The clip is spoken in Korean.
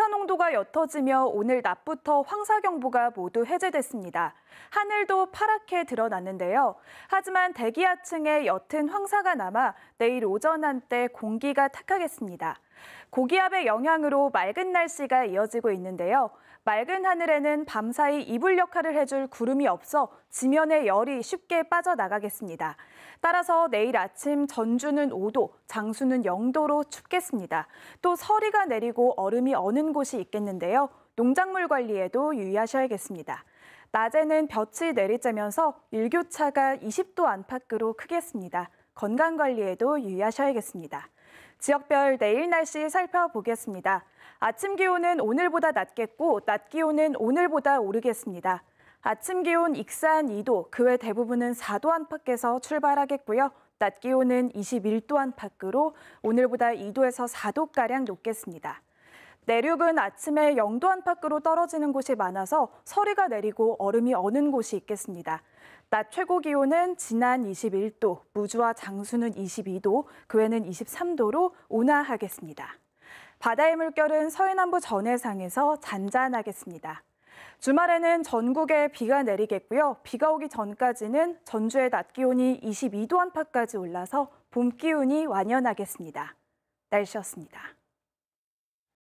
황사 농도가 옅어지며 오늘 낮부터 황사 경보가 모두 해제됐습니다. 하늘도 파랗게 드러났는데요. 하지만 대기하층에 옅은 황사가 남아 내일 오전 한때 공기가 탁하겠습니다. 고기압의 영향으로 맑은 날씨가 이어지고 있는데요. 맑은 하늘에는 밤사이 이불 역할을 해줄 구름이 없어 지면의 열이 쉽게 빠져나가겠습니다. 따라서 내일 아침 전주는 5도, 장수는 0도로 춥겠습니다. 또 서리가 내리고 얼음이 어는 곳이 있겠는데요. 농작물 관리에도 유의하셔야겠습니다. 낮에는 볕이 내리쬐면서 일교차가 20도 안팎으로 크겠습니다. 건강 관리에도 유의하셔야겠습니다. 지역별 내일 날씨 살펴보겠습니다. 아침 기온은 오늘보다 낮겠고 낮 기온은 오늘보다 오르겠습니다. 아침 기온 익산 2도, 그 외 대부분은 4도 안팎에서 출발하겠고요. 낮 기온은 21도 안팎으로 오늘보다 2도에서 4도가량 높겠습니다. 내륙은 아침에 영도 안팎으로 떨어지는 곳이 많아서 서리가 내리고 얼음이 어는 곳이 있겠습니다. 낮 최고 기온은 지난 21도, 무주와 장수는 22도, 그 외는 23도로 온화하겠습니다. 바다의 물결은 서해남부 전해상에서 잔잔하겠습니다. 주말에는 전국에 비가 내리겠고요. 비가 오기 전까지는 전주의 낮 기온이 22도 안팎까지 올라서 봄 기운이 완연하겠습니다. 날씨였습니다.